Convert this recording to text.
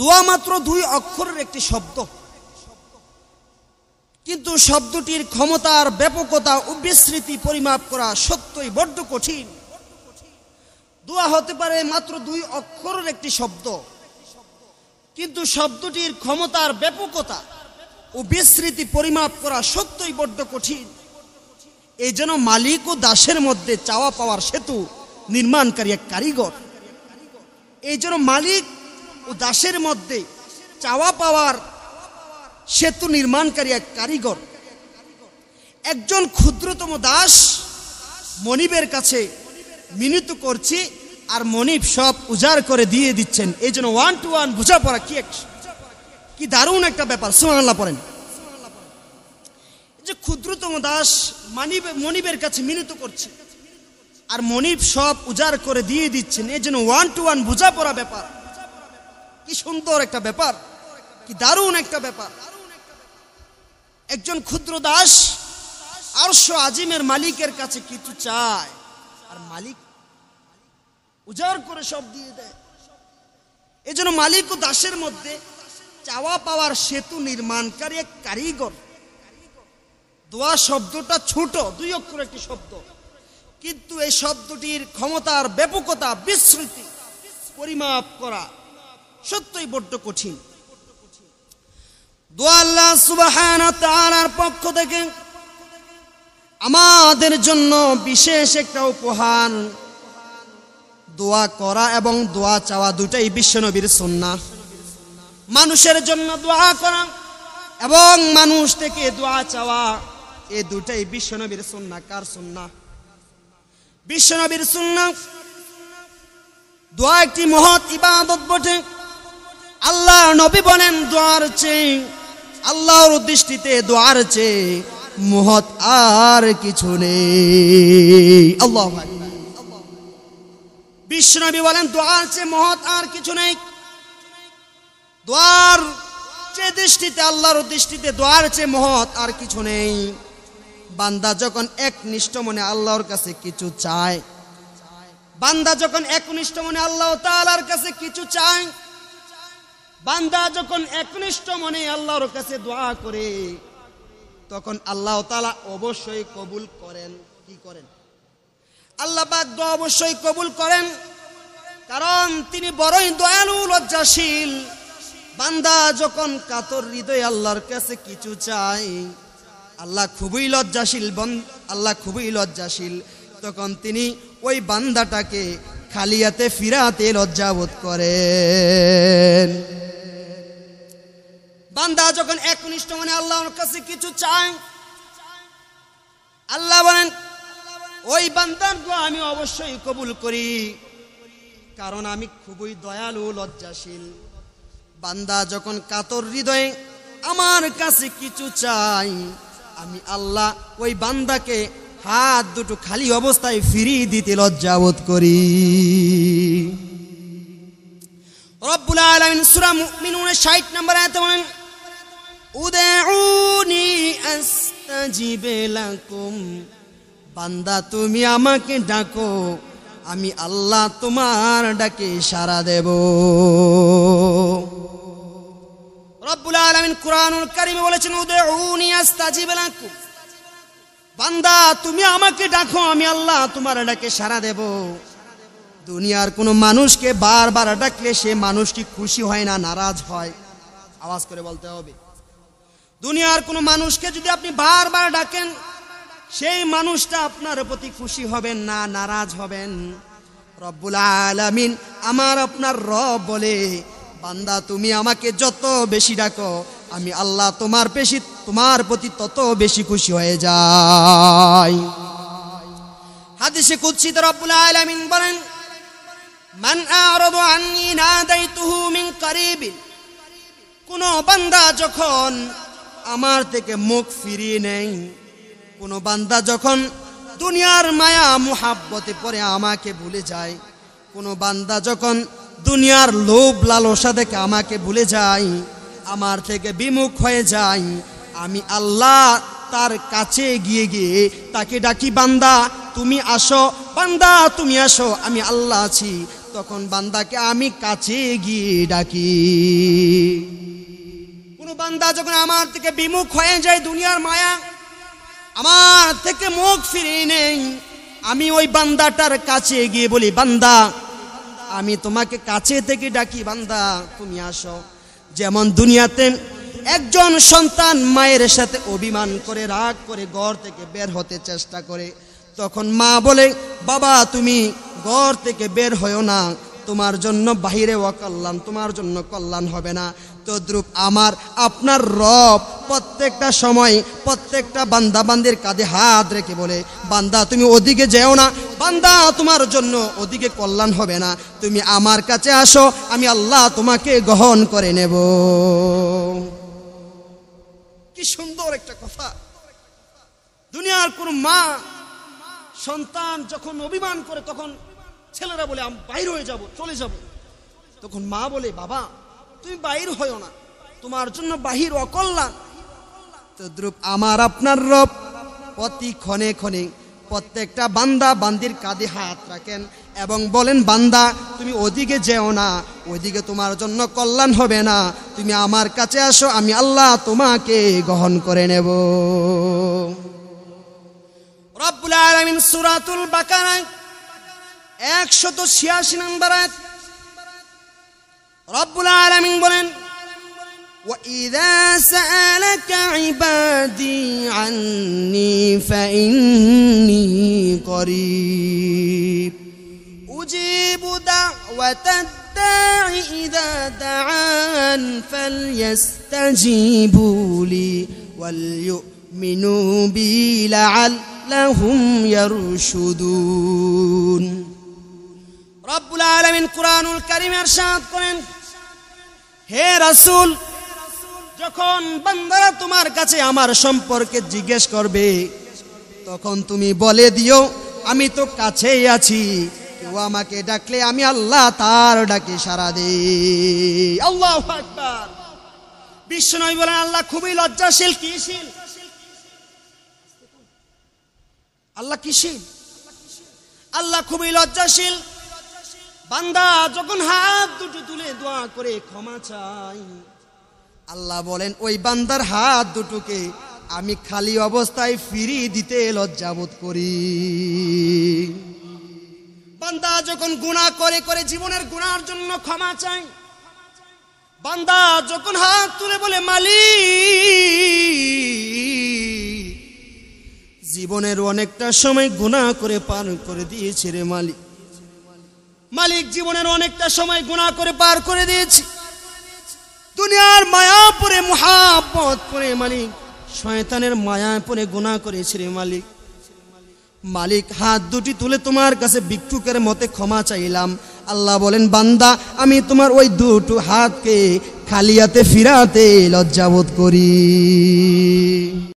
দোয়া মাত্র দুই অক্ষরের একটি শব্দ কিন্তু শব্দটির ক্ষমতার ব্যাপকতা ও বিস্তৃতি পরিমাপ করা সত্যই বড্ড কঠিন দোয়া হতে পারে মাত্র দুই অক্ষরের একটি শব্দ কিন্তু শব্দটির ক্ষমতার ব্যাপকতা ও বিস্তৃতি পরিমাপ করা সত্যই বড্ড কঠিন এই যেন মালিক ও দাসের মধ্যে চাওয়া পাওয়ার সেতু নির্মাণকারী এক কারিগর এই যেন মালিক ও দাসের মধ্যে চাওয়া পাওয়ার সেতু নির্মাণকারী এক কারিগর একজন ক্ষুদ্রতম দাস মনিবের কাছে মিনিত করছি আর মনিব সব উজাড় করে দিয়ে দিচ্ছেন এই জন্য ওয়ান টু ওয়ান পড়া কি এক কি দারুণ একটা ব্যাপার সোহানাল্লাহ পড়েন যে ক্ষুদ্রতম দাস মানিব মনিবের কাছে মিনিত করছে আর মনিব সব উজাড় করে দিয়ে দিচ্ছেন এই জন্য ওয়ান টু ওয়ান বোঝা পড়া ব্যাপার কি সুন্দর একটা ব্যাপার কি দারুণ একটা ব্যাপার একজন ক্ষুদ্র দাস আরশ আজিমের মালিকের কাছে কিছু চায় আর মালিক উজাড় করে সব দিয়ে দেয় এজন্য মালিক ও দাসের মধ্যে চাওয়া পাওয়ার সেতু নির্মাণকারী এক কারিগর দোয়া শব্দটা ছোট দুই অক্ষর একটি শব্দ কিন্তু এই শব্দটির ক্ষমতার ব্যাপকতা বিস্মৃতি পরিমাপ করা সত্যই বড্ড কঠিন দোয়াল্লা সুবাহানা সুবাহান তালার পক্ষ থেকে আমাদের জন্য বিশেষ একটা উপহার দোয়া করা এবং দোয়া চাওয়া দুটাই নবীর সন্না মানুষের জন্য দোয়া করা এবং মানুষ থেকে দোয়া চাওয়া এই দুটাই নবীর সন্না কার সন্না নবীর সন্না দোয়া একটি মহৎ ইবাদত বটে আল্লাহ নবী বলেন দোয়ার চেয়ে আল্লাহর দৃষ্টিতে দোয়ার চেয়ে মহৎ আর কিছু নেই আল্লাহ বিশ্ব নবী বলেন দোয়ার চেয়ে মহৎ আর কিছু নেই দোয়ার যে দৃষ্টিতে আল্লাহর দৃষ্টিতে দোয়ার চেয়ে মহৎ আর কিছু নেই বান্দা যখন একনিষ্ঠ মনে আল্লাহর কাছে কিছু চায় বান্দা যখন একনিষ্ঠ মনে আল্লাহ তালার কাছে কিছু চায় বান্দা যখন একনিষ্ঠ মনে আল্লাহর কাছে দোয়া করে তখন আল্লাহ তালা অবশ্যই কবুল করেন কি করেন আল্লাহ দোয়া অবশ্যই কবুল করেন কারণ তিনি বড়ই দয়ালু লজ্জাশীল বান্দা যখন কাতর হৃদয় আল্লাহর কাছে কিছু চাই আল্লাহ খুবই লজ্জাশীল আল্লাহ খুবই লজ্জাশীল তখন তিনি ওই বান্দাটাকে খালিয়াতে ফিরাতে লজ্জাবোধ করেন বান্দা যখন একনিষ্ঠ মানে আল্লাহর কাছে কিছু চায় আল্লাহ বলেন ওই বান্দার দোয়া আমি অবশ্যই কবুল করি কারণ আমি খুবই দয়ালু লজ্জাশীল বান্দা যখন কাতর হৃদয়ে আমার কাছে কিছু চাই আমি আল্লাহ ওই বান্দাকে হাত দুটো খালি অবস্থায় ফিরিয়ে দিতে লজ্জাবোধ করি রব্বুল আলমিন সুরা মিনুনের ষাট নম্বর আয়তে বলেন উদয়নি আস্তাজিবে লাকুম বান্দা তুমি আমাকে ডাকো আমি আল্লাহ তোমার ডাকে সারা দেব রব্বুল আলামিন কুরআনুল কারিমে বলেছেন উদয়নি আস্তাজিবে লাকুম বান্দা তুমি আমাকে ডাকো আমি আল্লাহ তোমার ডাকে সারা দেব দুনিয়ার কোনো মানুষকে বারবার ডাকলে সে মানুষটি খুশি হয় না নারাজ হয় আওয়াজ করে বলতে হবে দুনিয়ার কোনো মানুষকে যদি আপনি বারবার ডাকেন সেই মানুষটা আপনার প্রতি খুশি হবেন না নারাজ হবেন রব্বুল আলামিন আমার আপনার রব বলে বান্দা তুমি আমাকে যত বেশি ডাকো আমি আল্লাহ তোমার পেশি তোমার প্রতি তত বেশি খুশি হয়ে যাই হাদিসে কুৎসিত রব্বুল আলামিন বলেন মান আরাদু আননি নাদাইতুহু মিন করিবিন কোন বান্দা যখন আমার থেকে মুখ ফিরিয়ে নেই কোনো বান্দা যখন দুনিয়ার মায়া মুহাব্বতে পরে আমাকে ভুলে যায় কোনো বান্দা যখন দুনিয়ার লোভ লালসা দেখে আমাকে ভুলে যায় আমার থেকে বিমুখ হয়ে যায় আমি আল্লাহ তার কাছে গিয়ে গিয়ে তাকে ডাকি বান্দা তুমি আসো বান্দা তুমি আসো আমি আল্লাহ আছি তখন বান্দাকে আমি কাছে গিয়ে ডাকি কোন বান্দা যখন আমার থেকে বিমুখ হয়ে যায় দুনিয়ার মায়া আমার থেকে মুখ ফিরিয়ে নেই আমি ওই বান্দাটার কাছে গিয়ে বলি বান্দা আমি তোমাকে কাছে থেকে ডাকি বান্দা তুমি আসো যেমন দুনিয়াতে একজন সন্তান মায়ের সাথে অভিমান করে রাগ করে ঘর থেকে বের হতে চেষ্টা করে তখন মা বলে বাবা তুমি ঘর থেকে বের হও না তোমার জন্য বাহিরে অকল্যাণ তোমার জন্য কল্যাণ হবে না তদ্রুপ আমার আপনার রব প্রত্যেকটা সময় প্রত্যেকটা বান্দা বান্দির কাঁধে হাত রেখে বলে বান্দা তুমি ওদিকে যেও না বান্দা তোমার জন্য ওদিকে কল্যাণ হবে না তুমি আমার কাছে আসো আমি আল্লাহ তোমাকে গ্রহণ করে নেব কি সুন্দর একটা কথা দুনিয়ার কোন মা সন্তান যখন অভিমান করে তখন ছেলেরা বলে আমি বাইর হয়ে যাব চলে যাব তখন মা বলে বাবা তুমি বাইর হয়েও না তোমার জন্য বাহির অকল্যাণ দ্রুপ আমার আপনার রব প্রতি ক্ষণে ক্ষণে প্রত্যেকটা বান্দা বান্দির কাঁধে হাত রাখেন এবং বলেন বান্দা তুমি ওদিকে যেও না ওইদিকে তোমার জন্য কল্যাণ হবে না তুমি আমার কাছে আসো আমি আল্লাহ তোমাকে গ্রহণ করে নেব রব্বুল আলামিন সূরাতুল বাকারায় একশত ছিয়াশি নম্বর রব্বুল আলমিন বলেন وإذا سألك عبادي عني فإني قريب أجيب دعوة الداع إذا دعان فليستجيبوا لي وليؤمنوا بي لعلهم يرشدون রব্বুল আলমিন কোরআনুল করিমের সাদ করেন হে রাসুল যখন বান্দারা তোমার কাছে আমার সম্পর্কে জিজ্ঞেস করবে তখন তুমি বলে দিও আমি তো কাছেই আছি কেউ আমাকে ডাকলে আমি আল্লাহ তার ডাকে সারা আল্লাহ আল্লাহ বিশ্ব নয় বলেন আল্লাহ খুবই লজ্জাশীল কিশীল আল্লাহ কিশীল আল্লাহ খুবই লজ্জাশীল বান্দা যখন হাত দুটো তুলে দোয়া করে ক্ষমা চাই আল্লাহ বলেন ওই বান্দার হাত দুটোকে আমি খালি অবস্থায় ফিরিয়ে দিতে লজ্জাবোধ করি বান্দা যখন গুণা করে করে জীবনের গুণার জন্য ক্ষমা চাই বান্দা যখন হাত তুলে বলে মালিক জীবনের অনেকটা সময় গুণা করে পার করে দিয়েছে রে মালিক মালিক জীবনের অনেকটা সময় গুণা করে পার করে দিয়েছি দুনিয়ার মায়া পরে মহাপদ করে মালিক শয়তানের মায়া পরে গুণা করেছি রে মালিক মালিক হাত দুটি তুলে তোমার কাছে ভিক্ষুকের মতে ক্ষমা চাইলাম আল্লাহ বলেন বান্দা আমি তোমার ওই দুটো হাতকে খালিয়াতে ফিরাতে লজ্জাবোধ করি